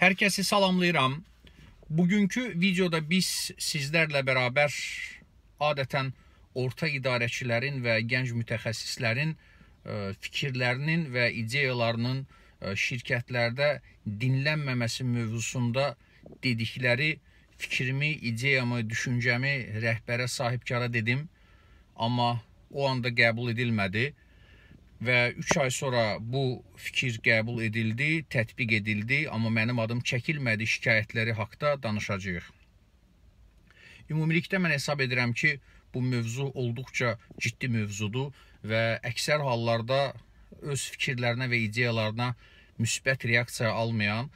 Hər kəsi salamlayıram. Bugünkü videoda biz sizlərlə bərabər adətən orta idarəçilərin və gənc mütəxəssislərin e, fikirlərinin və ideyalarının e, şirkətlərdə dinlənməməsi mövzusunda dedikləri fikrimi, ideyamı, düşüncəmi rəhbərə sahibkara dedim, amma o anda qəbul edilmədi və 3 ay sonra bu fikir qəbul edildi, tətbiq edildi, amma mənim adım çəkilmədi şikayətləri haqda danışacağıq. Ümumilikdə mən hesab edirəm ki, bu mövzu olduqca ciddi mövzudur və əksər hallarda öz fikirlərinə və ideyalarına müsbət reaksiya almayan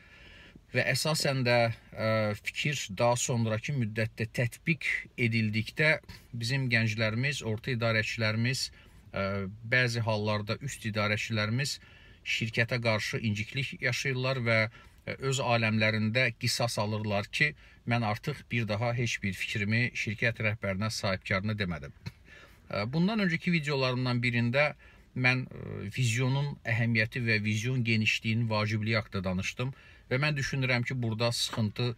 və əsasən də ə, e, fikir daha sonrakı müddətdə tətbiq edildikdə bizim gənclərimiz, orta idarəçilərimiz bəzi hallarda üst idarəçilərimiz şirkətə qarşı inciklik yaşayırlar və öz aləmlərində qisas alırlar ki, mən artıq bir daha heç bir fikrimi şirkət rəhbərinə, sahibkarına demədim. Bundan öncəki videolarımdan birində mən vizyonun əhəmiyyəti və vizyon genişliyinin vacibliyi haqqında danışdım və mən düşünürəm ki, burada sıxıntı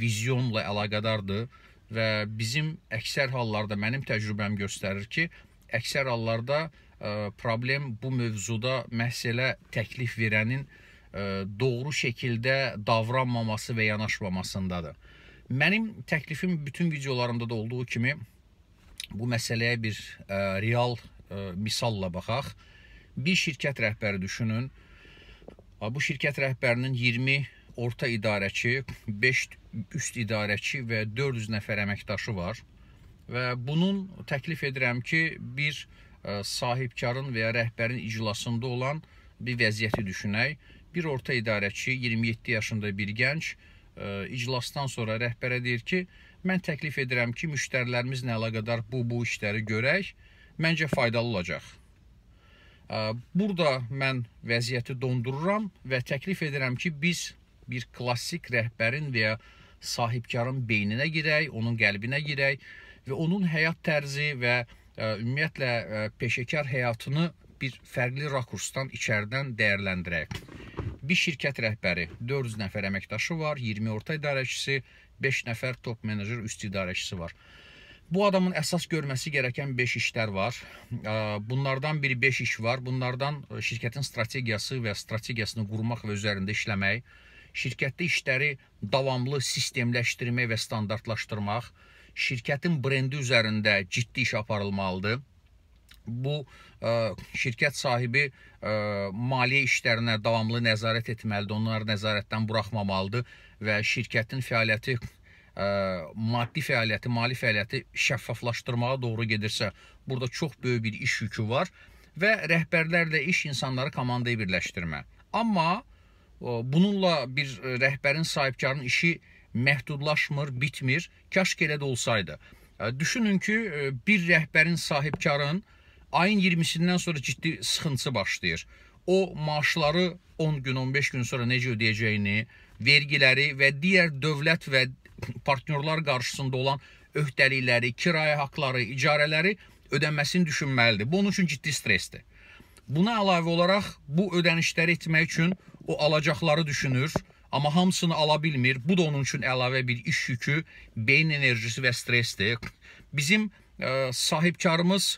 vizyonla əlaqədardır və bizim əksər hallarda mənim təcrübəm göstərir ki, əksər hallarda ə, e, problem bu mövzuda məhz elə təklif verənin ə, e, doğru şəkildə davranmaması və yanaşmamasındadır. Mənim təklifim bütün videolarımda da olduğu kimi bu məsələyə bir ə, e, real ə, misalla baxaq. Bir şirkət rəhbəri düşünün. Bu şirkət rəhbərinin 20 orta idarəçi, 5 üst idarəçi və 400 nəfər əməkdaşı var və bunun təklif edirəm ki, bir e, sahibkarın və ya rəhbərin iclasında olan bir vəziyyəti düşünək. Bir orta idarəçi 27 yaşında bir gənc e, iclasdan sonra rəhbərə deyir ki, mən təklif edirəm ki, müştərilərimizlə əlaqədar bu bu işləri görək. Məncə faydalı olacaq. E, burada mən vəziyyəti dondururam və təklif edirəm ki, biz bir klassik rəhbərin və ya sahibkarın beyninə girək, onun qəlbinə girək və onun həyat tərzi və e, ümumiyyətlə e, peşəkar həyatını bir fərqli rakursdan içərdən dəyərləndirək. Bir şirkət rəhbəri, 400 nəfər əməkdaşı var, 20 orta idarəçisi, 5 nəfər top menecer üst idarəçisi var. Bu adamın əsas görməsi gərəkən 5 işlər var. E, bunlardan biri 5 iş var. Bunlardan şirkətin strategiyası və strategiyasını qurmaq və üzərində işləmək, şirkətdə işləri davamlı sistemləşdirmək və standartlaşdırmaq, şirkətin brendi üzərində ciddi iş aparılmalıdır. Bu ə, e, şirkət sahibi ə, e, maliyyə işlərinə davamlı nəzarət etməlidir, onları nəzarətdən buraxmamalıdır və şirkətin fəaliyyəti ə, e, maddi fəaliyyəti, mali fəaliyyəti şəffaflaşdırmağa doğru gedirsə, burada çox böyük bir iş yükü var və rəhbərlərlə iş insanları komandaya birləşdirmə. Amma ə, bununla bir rəhbərin sahibkarın işi məhdudlaşmır, bitmir. Kaş ki elə də olsaydı. E, düşünün ki, e, bir rəhbərin, sahibkarın ayın 20-sindən sonra ciddi sıxıntısı başlayır. O maaşları 10 gün, 15 gün sonra necə ödəyəcəyini, vergiləri və digər dövlət və partnyorlar qarşısında olan öhdəlikləri, kirayə haqları, icarələri ödənməsini düşünməlidir. Bu onun üçün ciddi stressdir. Buna əlavə olaraq bu ödənişləri etmək üçün o alacaqları düşünür, Amma hamısını ala bilmir. Bu da onun üçün əlavə bir iş yükü, beyin enerjisi və stressdir. Bizim ə, e, sahibkarımız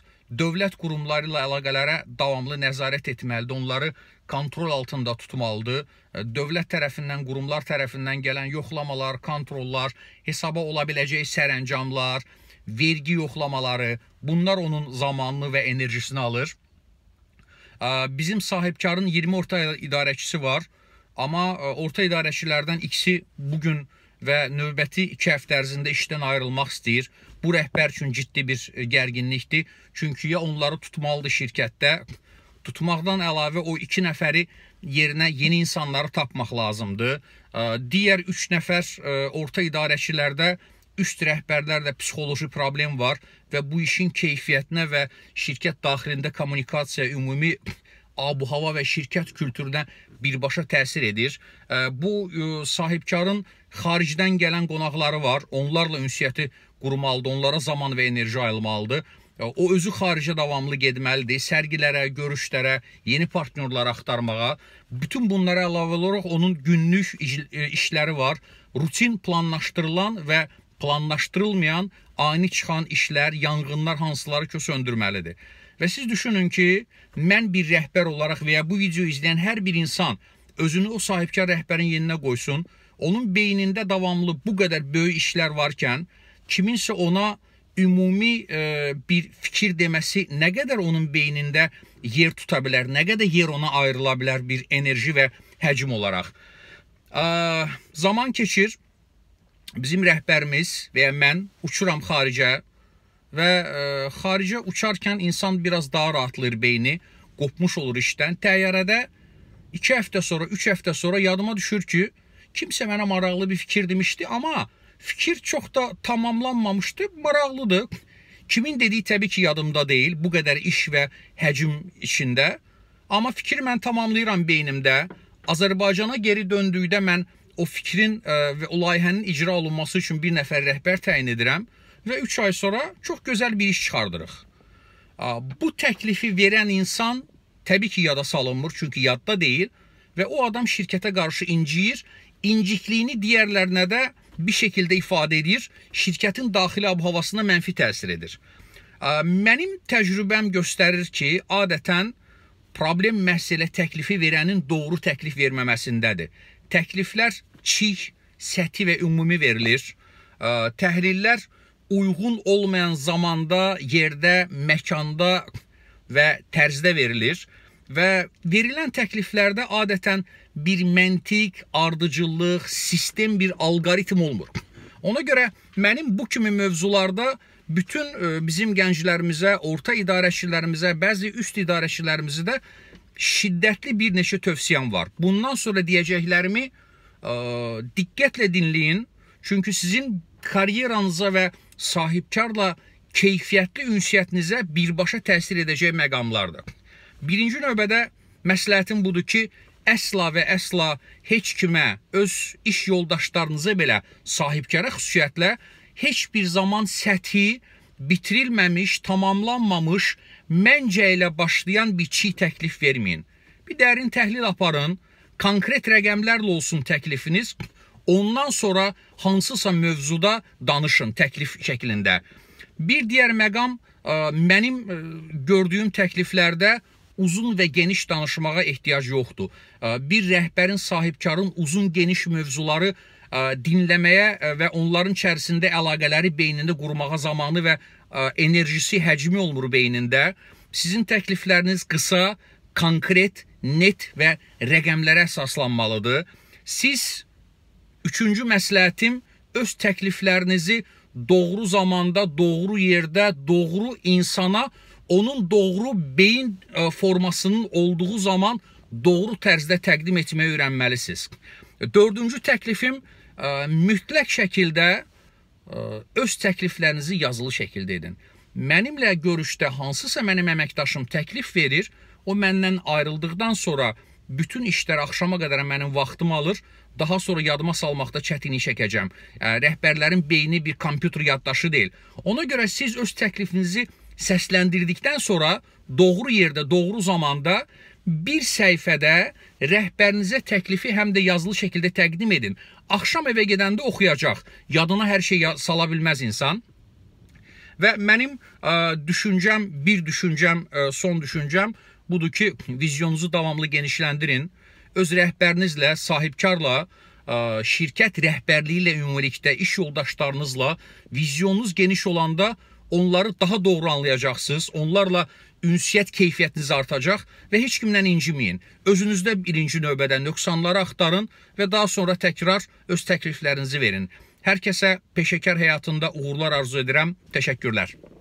dövlət qurumları ilə əlaqələrə davamlı nəzarət etməlidir. Onları kontrol altında tutmalıdır. E, dövlət tərəfindən, qurumlar tərəfindən gələn yoxlamalar, kontrollar, hesaba ola biləcək sərəncamlar, vergi yoxlamaları, bunlar onun zamanını və enerjisini alır. E, bizim sahibkarın 20 orta idarəçisi var Amma e, orta idarəçilərdən ikisi bu gün və növbəti 2 həftə ərzində işdən ayrılmaq istəyir. Bu rəhbər üçün ciddi bir e, gərginlikdir. Çünki ya onları tutmalıdır şirkətdə, tutmaqdan əlavə o 2 nəfəri yerinə yeni insanları tapmaq lazımdır. E, digər 3 nəfər orta idarəçilərdə üst rəhbərlərdə psixoloji problem var və bu işin keyfiyyətinə və şirkət daxilində kommunikasiya ümumi abu-hava və şirkət kültürünə birbaşa təsir edir. E, bu e, sahibkarın xaricdən gələn qonaqları var. Onlarla ünsiyyəti qurmalıdır, onlara zaman və enerji ayılmalıdır. E, o özü xaricə davamlı getməlidir, sərgilərə, görüşlərə, yeni partnyorlar axtarmağa. Bütün bunlara əlavə olaraq onun günlük işləri var. Rutin planlaşdırılan və planlaşdırılmayan ani çıxan işlər, yanğınlar hansıları ki, söndürməlidir. Və siz düşünün ki, mən bir rəhbər olaraq və ya bu video izləyən hər bir insan özünü o sahibkar rəhbərin yerinə qoysun, onun beynində davamlı bu qədər böyük işlər varkən, kiminsə ona ümumi e, bir fikir deməsi nə qədər onun beynində yer tuta bilər, nə qədər yer ona ayrıla bilər bir enerji və həcm olaraq. E, zaman keçir, bizim rəhbərimiz və ya mən uçuram xaricə, və ə, e, xaricə uçarkən insan biraz daha rahatlayır beyni, qopmuş olur işdən. Təyyarədə 2 həftə sonra, 3 həftə sonra yadıma düşür ki, kimsə mənə maraqlı bir fikir demişdi, amma fikir çox da tamamlanmamışdı, maraqlıdır. Kimin dediyi təbii ki, yadımda deyil, bu qədər iş və həcm içində. Amma fikri mən tamamlayıram beynimdə. Azərbaycana geri döndükdə mən o fikrin e, və o layihənin icra olunması üçün bir nəfər rəhbər təyin edirəm və 3 ay sonra çox gözəl bir iş çıxardırıq. Bu təklifi verən insan təbii ki, yada salınmır, çünki yadda deyil və o adam şirkətə qarşı inciyir. İncikliyini digərlərinə də bir şəkildə ifadə edir, şirkətin daxili abhavasına mənfi təsir edir. Mənim təcrübəm göstərir ki, adətən problem məsələ təklifi verənin doğru təklif verməməsindədir. Təkliflər çiğ, səthi və ümumi verilir. Təhlillər uyğun olmayan zamanda, yerdə, məkanda və tərzdə verilir və verilən təkliflərdə adətən bir məntiq, ardıcıllıq, sistem, bir alqoritm olmur. Ona görə mənim bu kimi mövzularda bütün e, bizim gənclərimizə, orta idarəçilərimizə, bəzi üst idarəçilərimizə də şiddətli bir neçə tövsiyəm var. Bundan sonra deyəcəklərimi ə, e, diqqətlə dinləyin, çünki sizin karyeranıza və sahibkarla keyfiyyətli ünsiyyətinizə birbaşa təsir edəcək məqamlardır. Birinci növbədə məsləhətim budur ki, əsla və əsla heç kimə, öz iş yoldaşlarınıza belə sahibkara xüsusiyyətlə heç bir zaman səthi bitirilməmiş, tamamlanmamış, məncə ilə başlayan bir çiy təklif verməyin. Bir dərin təhlil aparın, konkret rəqəmlərlə olsun təklifiniz Ondan sonra hansısa mövzuda danışın təklif şəklində. Bir digər məqam e, mənim e, gördüyüm təkliflərdə uzun və geniş danışmağa ehtiyac yoxdur. E, bir rəhbərin, sahibkarın uzun geniş mövzuları dinləməyə və onların içərisində əlaqələri beynində qurmağa zamanı və enerjisi həcmi olmur beynində. Sizin təklifləriniz qısa, konkret, net və rəqəmlərə əsaslanmalıdır. Siz Üçüncü məsləhətim öz təkliflərinizi doğru zamanda, doğru yerdə, doğru insana, onun doğru beyin e, formasının olduğu zaman doğru tərzdə təqdim etməyi öyrənməlisiniz. Dördüncü təklifim e, mütləq şəkildə e, öz təkliflərinizi yazılı şəkildə edin. Mənimlə görüşdə hansısa mənim əməkdaşım təklif verir, o məndən ayrıldıqdan sonra bütün işlər axşama qədər mənim vaxtımı alır. Daha sonra yadıma salmaqda çətinlik çəkəcəm. Rəhbərlərin beyni bir kompüter yaddaşı deyil. Ona görə siz öz təklifinizi səsləndirdikdən sonra doğru yerdə, doğru zamanda bir səhifədə rəhbərinizə təklifi həm də yazılı şəkildə təqdim edin. Axşam evə gedəndə oxuyacaq. Yadına hər şey sala bilməz insan. Və mənim ə, düşüncəm, bir düşüncəm, ə, son düşüncəm budur ki, vizyonunuzu davamlı genişləndirin. Öz rəhbərinizlə, sahibkarla, şirkət rəhbərliyi ilə ümumilikdə iş yoldaşlarınızla vizyonunuz geniş olanda onları daha doğru anlayacaqsınız. Onlarla ünsiyyət keyfiyyətiniz artacaq və heç kimdən inciməyin. Özünüzdə birinci növbədə nöqsanları axtarın və daha sonra təkrar öz təkliflərinizi verin. Hər kəsə peşəkar həyatında uğurlar arzu edirəm. Təşəkkürlər.